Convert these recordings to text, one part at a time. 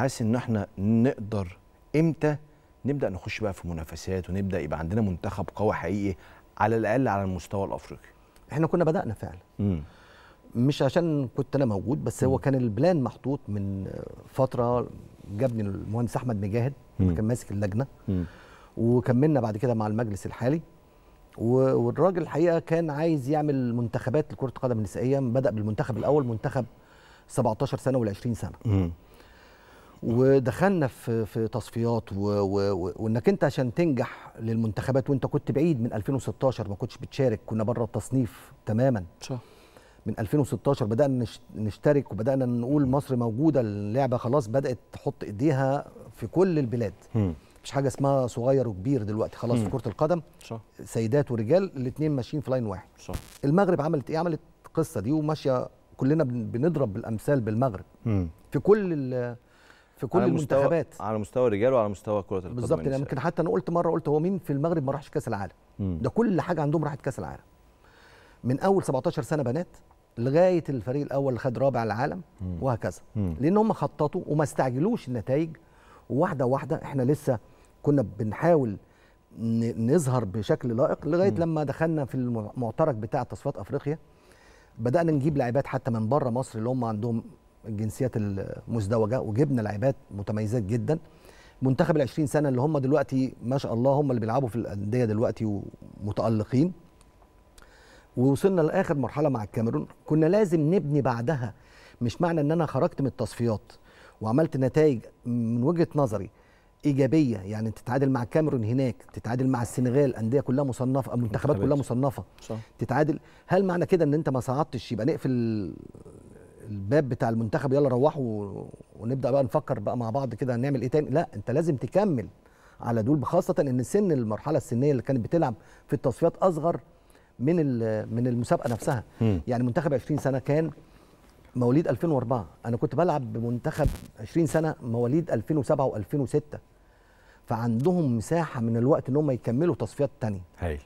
حاسس ان احنا نقدر امتى نبدا نخش بقى في منافسات ونبدا يبقى عندنا منتخب قوي حقيقي على الاقل على المستوى الافريقي احنا كنا بدانا فعلا مم. مش عشان كنت انا موجود بس مم. هو كان البلان محطوط من فتره جابني المهندس احمد مجاهد مم. كان ماسك اللجنه مم. وكملنا بعد كده مع المجلس الحالي والراجل الحقيقه كان عايز يعمل منتخبات لكره القدم النسائيه بدا بالمنتخب الاول منتخب 17 سنه وال 20 سنه مم. نعم. ودخلنا في في تصفيات و... و... وانك انت عشان تنجح للمنتخبات وانت كنت بعيد من 2016 ما كنتش بتشارك كنا بره التصنيف تماما صح من 2016 بدانا نشترك وبدانا نقول مصر موجوده اللعبه خلاص بدات تحط ايديها في كل البلاد مش حاجه اسمها صغير وكبير دلوقتي خلاص في كره القدم صح. سيدات ورجال الاثنين ماشيين في لاين واحد صح. المغرب عملت ايه عملت القصه دي وماشيه كلنا بنضرب بالامثال بالمغرب في كل في كل على مستوى المنتخبات على مستوى الرجال وعلى مستوى كره القدم بالظبط يعني يمكن حتى انا قلت مره قلت هو مين في المغرب ما راحش كاس العالم ده كل حاجه عندهم راحت كاس العالم من اول 17 سنه بنات لغايه الفريق الاول اللي خد رابع العالم مم. وهكذا مم. لان هم خططوا وما استعجلوش النتائج واحده واحده احنا لسه كنا بنحاول نظهر بشكل لائق لغايه مم. لما دخلنا في المعترك بتاع تصفيات افريقيا بدانا نجيب لاعبات حتى من بره مصر اللي هم عندهم الجنسيات المزدوجه وجبنا لعيبات متميزات جدا منتخب ال 20 سنه اللي هم دلوقتي ما شاء الله هم اللي بيلعبوا في الانديه دلوقتي ومتالقين ووصلنا لاخر مرحله مع الكاميرون كنا لازم نبني بعدها مش معنى ان انا خرجت من التصفيات وعملت نتائج من وجهه نظري ايجابيه يعني تتعادل مع الكاميرون هناك تتعادل مع السنغال انديه كلها مصنفه منتخبات كلها مصنفه صح. تتعادل هل معنى كده ان انت ما صعدتش يبقى نقفل الباب بتاع المنتخب يلا روحوا ونبدا بقى نفكر بقى مع بعض كده هنعمل ايه تاني لا انت لازم تكمل على دول بخاصه ان سن المرحله السنيه اللي كانت بتلعب في التصفيات اصغر من من المسابقه نفسها م. يعني منتخب 20 سنه كان مواليد 2004 انا كنت بلعب بمنتخب 20 سنه مواليد 2007 و2006 فعندهم مساحه من الوقت ان هم يكملوا تصفيات تانية هايل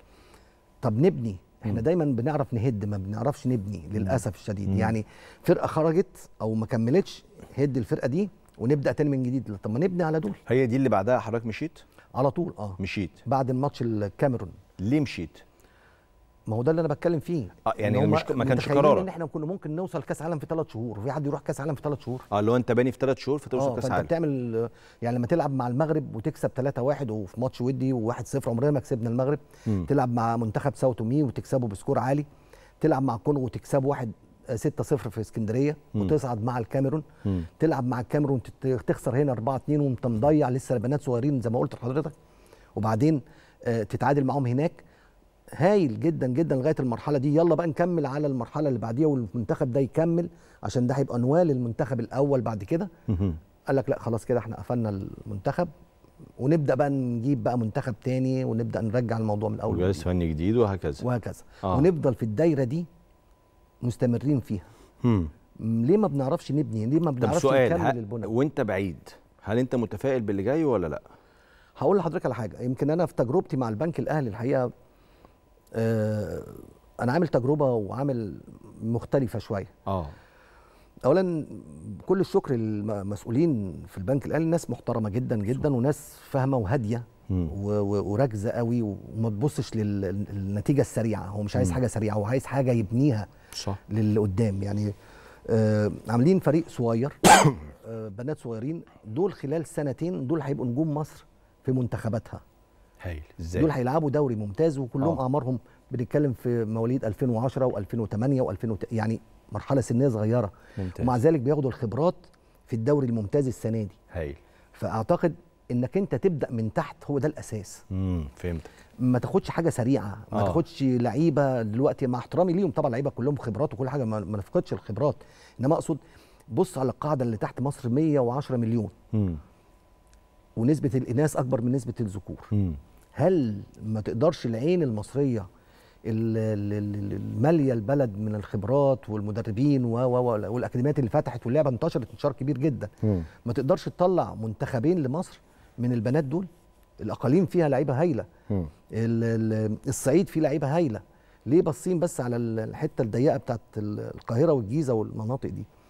طب نبني احنا دايما بنعرف نهد ما بنعرفش نبني للاسف الشديد مم. يعني فرقه خرجت او ما كملتش هد الفرقه دي ونبدا تاني من جديد طب ما نبني على دول هي دي اللي بعدها حضرتك مشيت على طول اه مشيت بعد الماتش الكاميرون ليه مشيت ما هو ده اللي انا بتكلم فيه اه يعني إن مش ما كانش قرار ان احنا كنا ممكن نوصل كاس عالم في ثلاث شهور في حد يروح كاس عالم في ثلاث شهور اه اللي هو انت باني في ثلاث شهور فتوصل آه كاس عالم بتعمل يعني لما تلعب مع المغرب وتكسب 3-1 وفي ماتش ودي و1-0 عمرنا ما كسبنا المغرب م. تلعب مع منتخب ساو تومي وتكسبه بسكور عالي تلعب مع الكونغو وتكسبه 1 6-0 آه، في اسكندريه م. وتصعد مع الكاميرون م. تلعب مع الكاميرون تخسر هنا 4-2 وانت مضيع لسه البنات صغيرين زي ما قلت لحضرتك وبعدين آه، تتعادل معاهم هناك هايل جدا جدا لغايه المرحله دي يلا بقى نكمل على المرحله اللي بعديها والمنتخب ده يكمل عشان ده هيبقى نوال المنتخب الاول بعد كده قال لك لا خلاص كده احنا قفلنا المنتخب ونبدا بقى نجيب بقى منتخب تاني ونبدا نرجع الموضوع من الاول وجهاز فني جديد وهكذا وهكذا آه. ونفضل في الدايره دي مستمرين فيها مم. ليه ما بنعرفش نبني ليه ما بنعرفش نكمل ه... البنى وانت بعيد هل انت متفائل باللي جاي ولا لا هقول لحضرتك على حاجه يمكن انا في تجربتي مع البنك الاهلي الحقيقه آه، انا عامل تجربه وعامل مختلفه شويه اه اولا كل الشكر للمسؤولين في البنك الاهلي ناس محترمه جدا جدا وناس فاهمه وهاديه وراكزه قوي وما تبصش للنتيجه السريعه هو مش عايز حاجه سريعه هو عايز حاجه يبنيها صح للي قدام يعني آه عاملين فريق صغير آه بنات صغيرين دول خلال سنتين دول هيبقوا نجوم مصر في منتخباتها هايل ازاي دول هيلعبوا دوري ممتاز وكلهم آه. اعمارهم بنتكلم في مواليد 2010 و2008 و2000 يعني مرحله سنيه صغيره ممتاز. ومع ذلك بياخدوا الخبرات في الدوري الممتاز السنه دي هايل فاعتقد انك انت تبدا من تحت هو ده الاساس امم فهمت ما تاخدش حاجه سريعه ما آه. تاخدش لعيبه دلوقتي مع احترامي ليهم طبعا لعيبه كلهم خبرات وكل حاجه ما نفقدش الخبرات انما اقصد بص على القاعده اللي تحت مصر 110 مليون مم. ونسبه الاناث اكبر من نسبه الذكور هل ما تقدرش العين المصريه الماليه البلد من الخبرات والمدربين والاكاديميات اللي فتحت واللعبه انتشرت انتشار كبير جدا ما تقدرش تطلع منتخبين لمصر من البنات دول الاقاليم فيها لعيبه هايله الصعيد فيه لعيبه هايله ليه باصين بس على الحته الضيقه بتاعت القاهره والجيزه والمناطق دي